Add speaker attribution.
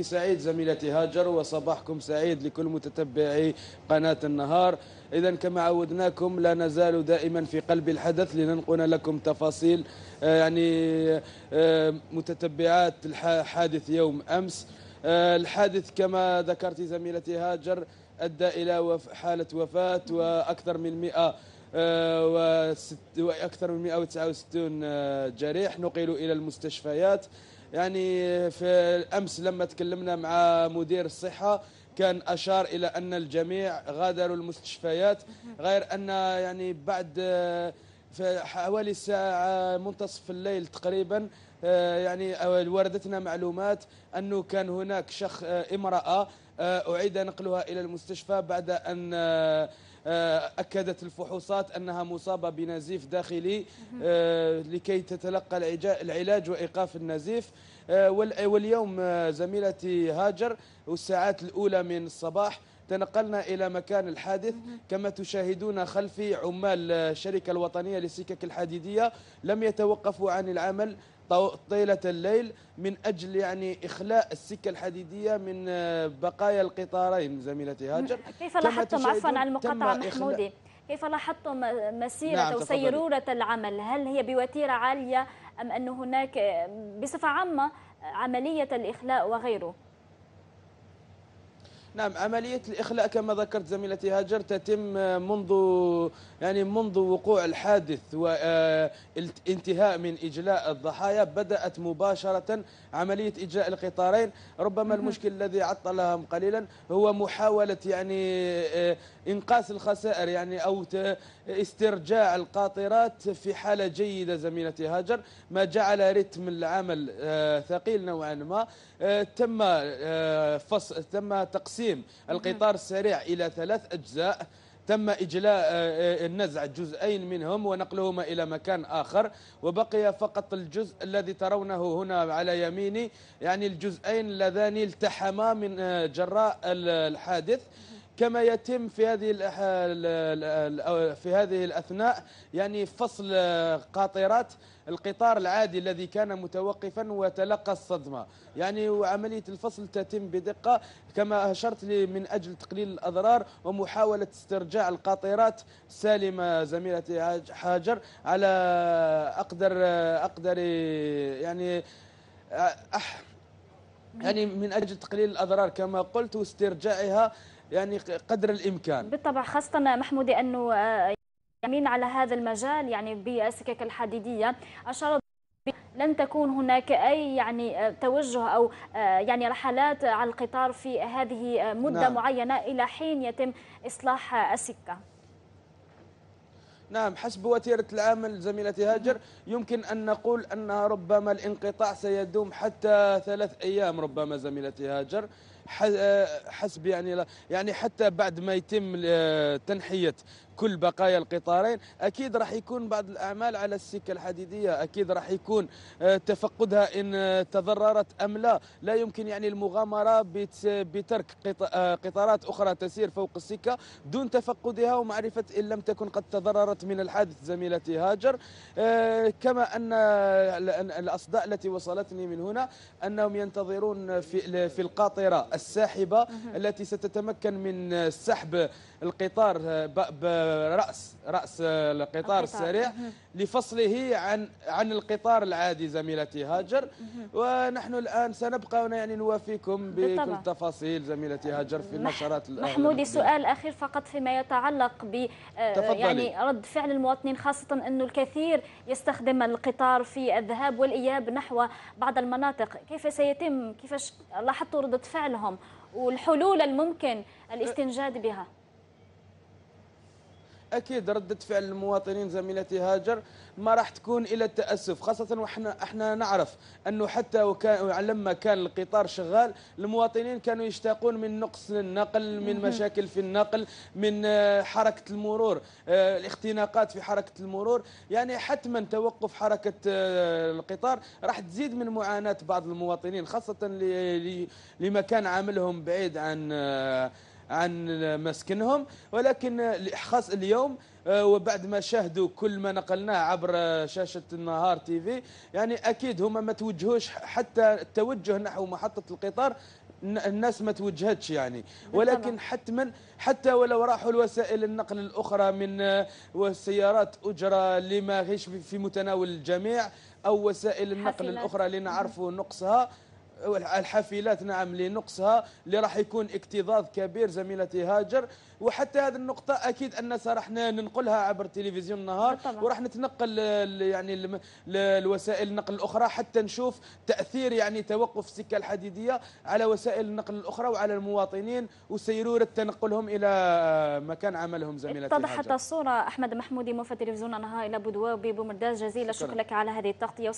Speaker 1: سعيد زميلتي هاجر وصباحكم سعيد لكل متتبعي قناة النهار إذا كما عودناكم لا نزال دائما في قلب الحدث لننقل لكم تفاصيل آه، يعني آه، متتبعات حادث يوم أمس آه، الحادث كما ذكرت زميلتي هاجر أدى إلى حالة وفاة وأكثر من 100 وأكثر من 169 جريح نقلوا إلى المستشفيات يعني في أمس لما تكلمنا مع مدير الصحة كان أشار إلى أن الجميع غادروا المستشفيات غير أن يعني بعد في حوالي الساعة منتصف الليل تقريبا يعني وردتنا معلومات أنه كان هناك شخ امرأة أعيد نقلها إلى المستشفى بعد أن آه، أكدت الفحوصات أنها مصابة بنزيف داخلي آه، لكي تتلقى العلاج وإيقاف النزيف آه، واليوم زميلتي هاجر والساعات الأولى من الصباح تنقلنا إلى مكان الحادث كما تشاهدون خلفي عمال الشركة الوطنية للسكك الحديدية لم يتوقفوا عن العمل طيلة الليل من أجل يعني إخلاء السكة الحديدية من آه، بقايا القطارين زميلتي هاجر
Speaker 2: كيف لاحظتم عفوا على المقاطعة محمودي كيف لاحظتم مسيرة نعم أو سيرورة العمل هل هي بوتيرة عالية أم أن هناك بصفة عامة عملية الإخلاء وغيره
Speaker 1: نعم عملية الإخلاء كما ذكرت زميلتي هاجر تتم منذ يعني منذ وقوع الحادث وانتهاء آه، من إجلاء الضحايا بدأت مباشرة عملية إجلاء القطارين ربما المشكل الذي عطلهم قليلا هو محاولة يعني آه، إنقاص الخسائر يعني أو استرجاع القاطرات في حالة جيدة زميلتي هاجر ما جعل رتم العمل آه، ثقيل نوعا ما تم فص تم تقسيم تقسيم القطار السريع إلى ثلاث أجزاء تم إجلاء آه، آه، النزع جزئين منهم ونقلهما إلى مكان آخر وبقي فقط الجزء الذي ترونه هنا على يميني يعني الجزئين اللذان التحما من آه، جراء الحادث كما يتم في هذه في هذه الاثناء يعني فصل قاطرات القطار العادي الذي كان متوقفا وتلقى الصدمه يعني وعمليه الفصل تتم بدقه كما اشرت لي من اجل تقليل الاضرار ومحاوله استرجاع القاطرات سالمه زميلتي حاجر على اقدر اقدر يعني أح يعني من اجل تقليل الاضرار كما قلت واسترجاعها يعني قدر الامكان
Speaker 2: بالطبع خاصه محمود انه آه، يمين على هذا المجال يعني بالسكك الحديديه اشار لن تكون هناك اي يعني آه، توجه او آه، يعني رحلات على القطار في هذه مده نعم. معينه الى حين يتم اصلاح السكه
Speaker 1: نعم حسب وتيرة العمل زميلتي هاجر يمكن أن نقول أن ربما الانقطاع سيدوم حتى ثلاث أيام ربما زميلتي هاجر آه، حسب يعني يعني حتى بعد ما يتم آه، تنحيه كل بقايا القطارين اكيد راح يكون بعض الاعمال على السكه الحديديه اكيد راح يكون آه، تفقدها ان آه، تضررت ام لا لا يمكن يعني المغامره بترك آه، قطارات اخرى تسير فوق السكه دون تفقدها ومعرفه ان لم تكن قد تضررت من الحادث زميلتي هاجر كما ان الاصداء التي وصلتني من هنا انهم ينتظرون في في القاطره الساحبه التي ستتمكن من سحب القطار راس راس القطار السريع لفصله عن عن القطار العادي زميلتي هاجر ونحن الان سنبقى هنا يعني نوافيكم بكل تفاصيل زميلتي هاجر في نشرات محمودي سؤال
Speaker 2: اخير فقط فيما يتعلق ب آه، يعني رد فعل المواطنين خاصه انه الكثير يستخدم القطار في الذهاب والاياب نحو بعض المناطق كيف سيتم كيفاش لاحظتوا ردة فعلهم والحلول الممكن الاستنجاد بها
Speaker 1: اكيد رده فعل المواطنين زميلتي هاجر ما راح تكون الى التاسف خاصه واحنا احنا نعرف انه حتى وكان لما كان القطار شغال المواطنين كانوا يشتاقون من نقص النقل من مشاكل في النقل من آه، حركه المرور آه، الاختناقات في حركه المرور يعني حتما توقف حركه آه، القطار راح تزيد من معاناه بعض المواطنين خاصه لمكان عملهم بعيد عن عن مسكنهم ولكن خاص اليوم آه، وبعد ما شاهدوا كل ما نقلناه عبر شاشة النهار تي في يعني أكيد هما ما توجهوش حتى التوجه نحو محطة القطار الناس ما توجهتش يعني ولكن حتما حتى ولو راحوا الوسائل النقل الاخرى من آه، والسيارات اجره لما غيش في متناول الجميع او وسائل النقل الاخرى اللي نعرفوا نقصها الحافلات نعم لنقصها اللي راح يكون اكتظاظ كبير زميلتي هاجر وحتى هذه النقطة أكيد أننا راح ننقلها عبر تلفزيون النهار وراح نتنقل يعني الوسائل النقل الأخرى حتى نشوف تأثير يعني توقف السكة الحديدية على وسائل النقل الأخرى وعلى المواطنين وسيرورة تنقلهم إلى مكان عملهم زميلتي اتضحت الصورة
Speaker 2: أحمد محمودي موفى تلفزيون النهار إلى بودوا ببومرداس جزيل الشكر لك على هذه التغطية